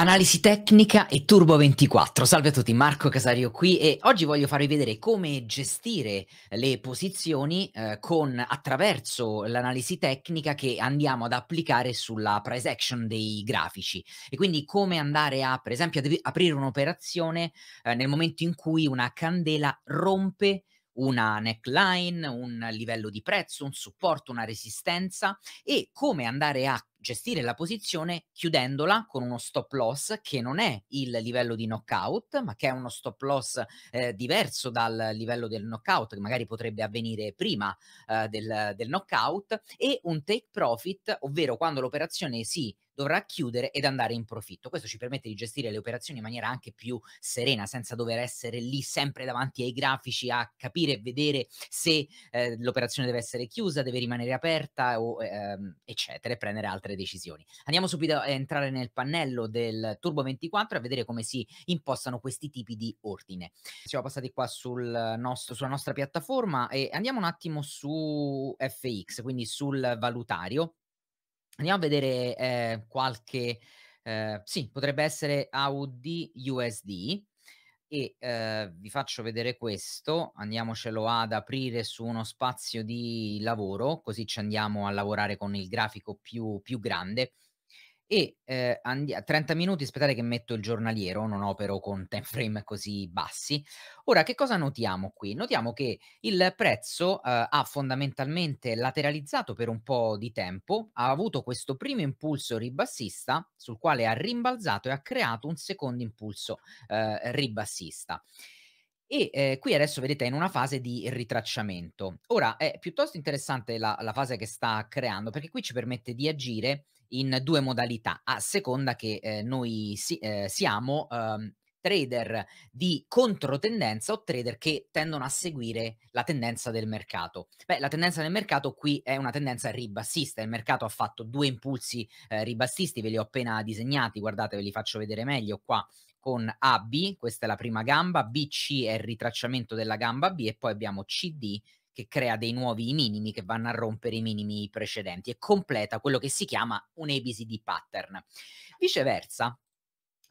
Analisi tecnica e Turbo 24. Salve a tutti, Marco Casario qui e oggi voglio farvi vedere come gestire le posizioni eh, con, attraverso l'analisi tecnica che andiamo ad applicare sulla price action dei grafici e quindi come andare a, per esempio, ad aprire un'operazione eh, nel momento in cui una candela rompe una neckline, un livello di prezzo, un supporto, una resistenza e come andare a gestire la posizione chiudendola con uno stop loss che non è il livello di knockout, ma che è uno stop loss eh, diverso dal livello del knockout, che magari potrebbe avvenire prima eh, del, del knockout, e un take profit, ovvero quando l'operazione si dovrà chiudere ed andare in profitto. Questo ci permette di gestire le operazioni in maniera anche più serena, senza dover essere lì sempre davanti ai grafici a capire e vedere se eh, l'operazione deve essere chiusa, deve rimanere aperta, o, ehm, eccetera, e prendere altre altre decisioni. Andiamo subito a entrare nel pannello del Turbo 24 a vedere come si impostano questi tipi di ordine. Siamo passati qua sul nostro, sulla nostra piattaforma e andiamo un attimo su FX, quindi sul valutario. Andiamo a vedere eh, qualche... Eh, sì, potrebbe essere AUD USD e eh, vi faccio vedere questo, andiamocelo ad aprire su uno spazio di lavoro, così ci andiamo a lavorare con il grafico più, più grande e eh, andi- a 30 minuti, aspettate che metto il giornaliero, non opero con time frame così bassi. Ora, che cosa notiamo qui? Notiamo che il prezzo eh, ha fondamentalmente lateralizzato per un po' di tempo, ha avuto questo primo impulso ribassista, sul quale ha rimbalzato e ha creato un secondo impulso eh, ribassista. E eh, qui adesso vedete è in una fase di ritracciamento. Ora è piuttosto interessante la, la, fase che sta creando perché qui ci permette di agire in due modalità, a seconda che eh, noi si, eh, siamo ehm, trader di controtendenza o trader che tendono a seguire la tendenza del mercato. Beh, la tendenza del mercato qui è una tendenza ribassista, il mercato ha fatto due impulsi eh, ribassisti, ve li ho appena disegnati, guardate, ve li faccio vedere meglio qua con AB, questa è la prima gamba, BC è il ritracciamento della gamba B e poi abbiamo CD che crea dei nuovi minimi che vanno a rompere i minimi precedenti e completa quello che si chiama un ABCD pattern. Viceversa,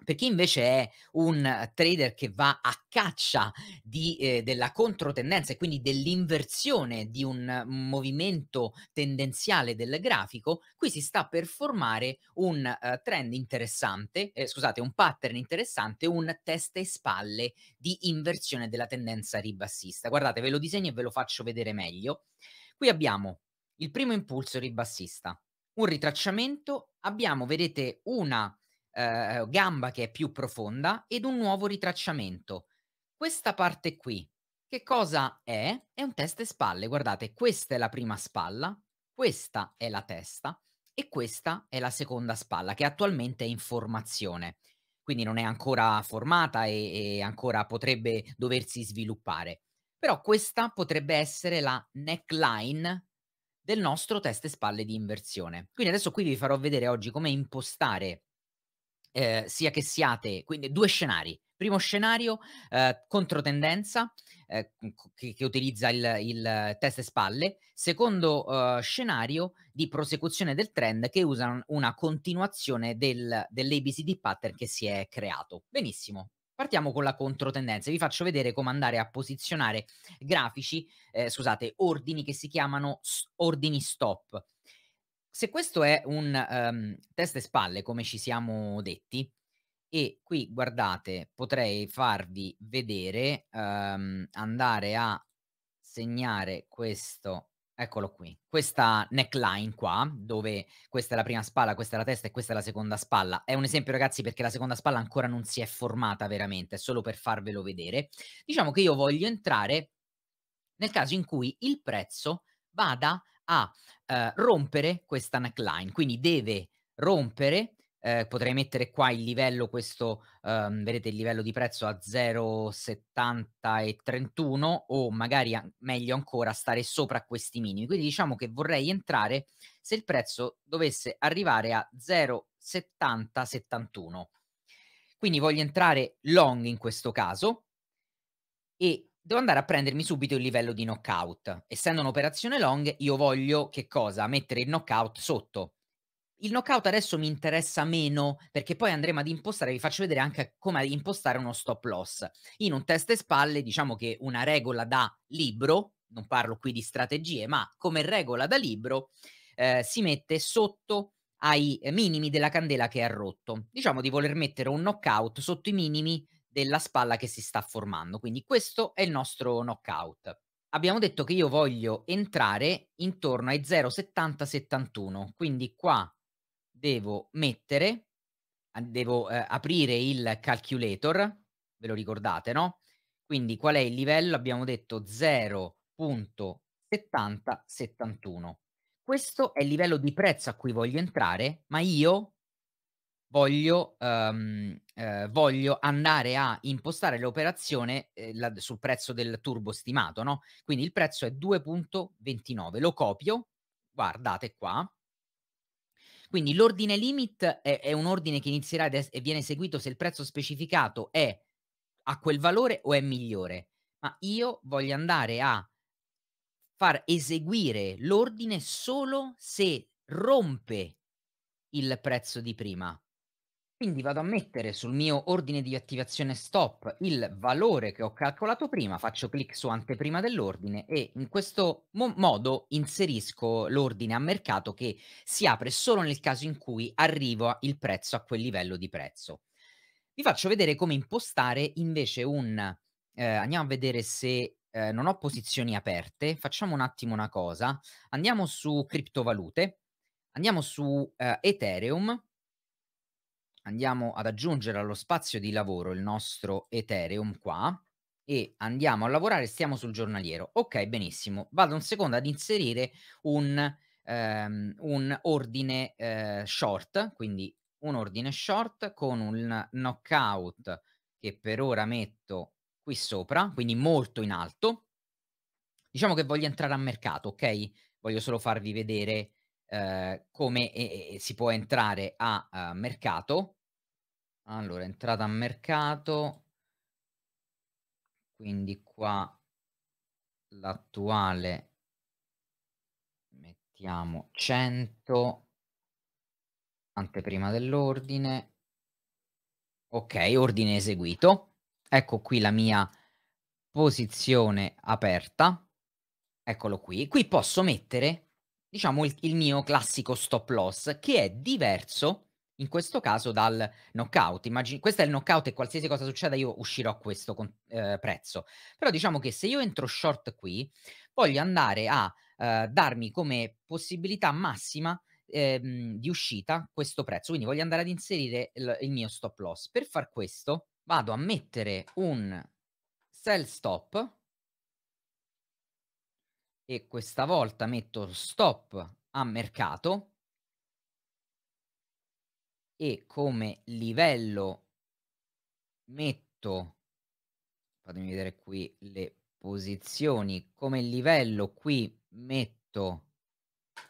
per chi invece è un eh, trader che va a caccia di, eh, della controtendenza e quindi dell'inversione di un eh, movimento tendenziale del grafico, qui si sta per formare un uh, trend interessante, eh, scusate, un pattern interessante, un testa e spalle di inversione della tendenza ribassista. Guardate, ve lo disegno e ve lo faccio vedere meglio. Qui abbiamo il primo impulso ribassista, un ritracciamento, abbiamo, vedete, una eh, gamba che è più profonda ed un nuovo ritracciamento. Questa parte qui, che cosa è? È un test e spalle. Guardate, questa è la prima spalla, questa è la testa e questa è la seconda spalla che attualmente è in formazione. Quindi non è ancora formata e, e ancora potrebbe doversi sviluppare. Però questa potrebbe essere la neckline del nostro test e spalle di inversione. Quindi adesso qui vi farò vedere oggi come impostare eh, sia che siate, quindi due scenari. Primo scenario, eh, controtendenza, eh, che, che, utilizza il, il, testa e spalle. Secondo eh, scenario, di prosecuzione del trend, che usa una continuazione del, dell'ABCD pattern che si è creato. Benissimo. Partiamo con la controtendenza, vi faccio vedere come andare a posizionare grafici, ehm, scusate, ordini che si chiamano ordini stop se questo è un um, ehm, testa e spalle, come ci siamo detti, e qui guardate, potrei farvi vedere, um, andare a segnare questo, eccolo qui, questa neckline qua, dove questa è la prima spalla, questa è la testa e questa è la seconda spalla. È un esempio ragazzi perché la seconda spalla ancora non si è formata veramente, è solo per farvelo vedere. Diciamo che io voglio entrare nel caso in cui il prezzo vada a eh, rompere questa neckline, quindi deve rompere, eh, potrei mettere qua il livello, questo, ehm, vedete il livello di prezzo a 0,70 e 31 o magari a, meglio ancora stare sopra questi minimi, quindi diciamo che vorrei entrare se il prezzo dovesse arrivare a 0,70-71. Quindi voglio entrare long in questo caso e devo andare a prendermi subito il livello di knockout. Essendo un'operazione long, io voglio che cosa? Mettere il knockout sotto. Il knockout adesso mi interessa meno perché poi andremo ad impostare, vi faccio vedere anche come impostare uno stop loss. In un test e spalle diciamo che una regola da libro, non parlo qui di strategie, ma come regola da libro eh, si mette sotto ai minimi della candela che ha rotto. Diciamo di voler mettere un knockout sotto i minimi della spalla che si sta formando. Quindi questo è il nostro knockout. Abbiamo detto che io voglio entrare intorno ai 0,70-71, quindi qua devo mettere, devo eh, aprire il calculator, ve lo ricordate, no? Quindi qual è il livello? Abbiamo detto 0.7071. Questo è il livello di prezzo a cui voglio entrare, ma io voglio, um, eh, voglio andare a impostare l'operazione eh, la, sul prezzo del turbo stimato, no? Quindi il prezzo è 2.29, lo copio, guardate qua. Quindi l'ordine limit è, è un ordine che inizierà e viene seguito se il prezzo specificato è a quel valore o è migliore, ma io voglio andare a far eseguire l'ordine solo se rompe il prezzo di prima. Quindi vado a mettere sul mio ordine di attivazione stop il valore che ho calcolato prima, faccio clic su anteprima dell'ordine e in questo mo- modo inserisco l'ordine a mercato che si apre solo nel caso in cui arrivo il prezzo a quel livello di prezzo. Vi faccio vedere come impostare invece un... Eh, andiamo a vedere se eh, non ho posizioni aperte. Facciamo un attimo una cosa. Andiamo su criptovalute, andiamo su eh, Ethereum andiamo ad aggiungere allo spazio di lavoro il nostro Ethereum qua e andiamo a lavorare, stiamo sul giornaliero. Ok, benissimo. Vado un secondo ad inserire un, ehm, un ordine eh, short, quindi un ordine short con un knockout che per ora metto qui sopra, quindi molto in alto. Diciamo che voglio entrare a mercato, ok? Voglio solo farvi vedere eh, come eh, eh si può entrare a, a eh, mercato allora, entrata a mercato, quindi qua l'attuale mettiamo 100, anteprima dell'ordine, ok, ordine eseguito, ecco qui la mia posizione aperta, eccolo qui, qui posso mettere diciamo il, il mio classico stop loss che è diverso in questo caso dal knockout. Immagin- questo è il knockout e qualsiasi cosa succeda io uscirò a questo con, eh, prezzo. Però diciamo che se io entro short qui, voglio andare a eh, darmi come possibilità massima ehm, di uscita questo prezzo. Quindi voglio andare ad inserire il, il mio stop loss. Per far questo vado a mettere un sell stop e questa volta metto stop a mercato e come livello metto, fatemi vedere qui le posizioni, come livello qui metto,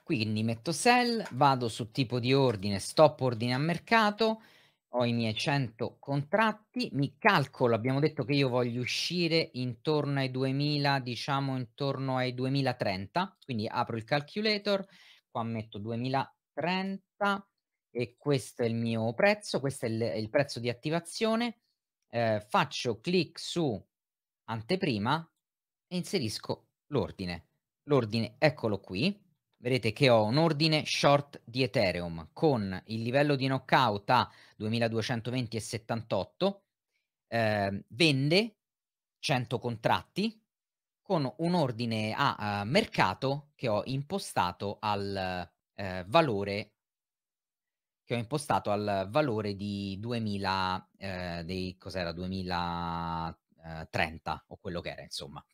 quindi metto sell, vado su tipo di ordine, stop ordine a mercato, ho i miei 100 contratti, mi calcolo, abbiamo detto che io voglio uscire intorno ai 2000, diciamo intorno ai 2030, quindi apro il calculator, qua metto 2030, e questo è il mio prezzo, questo è il, il prezzo di attivazione, eh, faccio clic su anteprima e inserisco l'ordine. L'ordine, eccolo qui, vedete che ho un ordine short di Ethereum con il livello di knockout a 2220,78, eh, vende 100 contratti con un ordine a, a mercato che ho impostato al eh, valore che ho impostato al valore di 2000, eh, dei, cos'era, 2030 eh, o quello che era, insomma.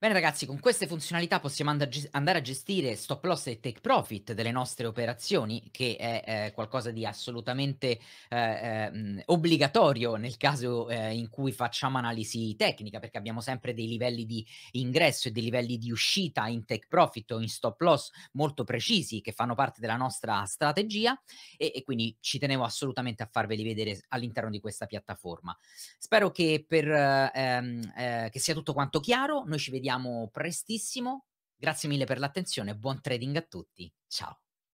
Bene ragazzi, con queste funzionalità possiamo and- andare a gestire stop loss e take profit delle nostre operazioni, che è eh, qualcosa di assolutamente eh, eh, obbligatorio nel caso eh, in cui facciamo analisi tecnica, perché abbiamo sempre dei livelli di ingresso e dei livelli di uscita in take profit o in stop loss molto precisi che fanno parte della nostra strategia e, e quindi ci tenevo assolutamente a farveli vedere all'interno di questa piattaforma. Spero che, per, ehm, eh, che sia tutto quanto chiaro, noi ci vediamo vediamo prestissimo. Grazie mille per l'attenzione, buon trading a tutti. Ciao.